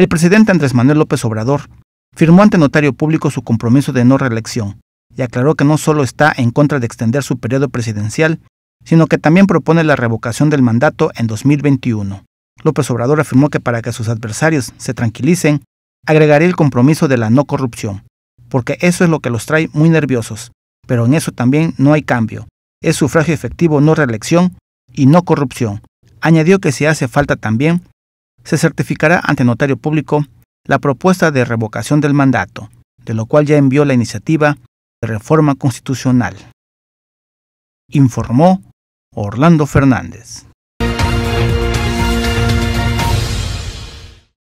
El presidente Andrés Manuel López Obrador firmó ante notario público su compromiso de no reelección y aclaró que no solo está en contra de extender su periodo presidencial, sino que también propone la revocación del mandato en 2021. López Obrador afirmó que para que sus adversarios se tranquilicen, agregaría el compromiso de la no corrupción, porque eso es lo que los trae muy nerviosos, pero en eso también no hay cambio. Es sufragio efectivo, no reelección y no corrupción. Añadió que si hace falta también, se certificará ante notario público la propuesta de revocación del mandato, de lo cual ya envió la iniciativa de reforma constitucional. Informó Orlando Fernández.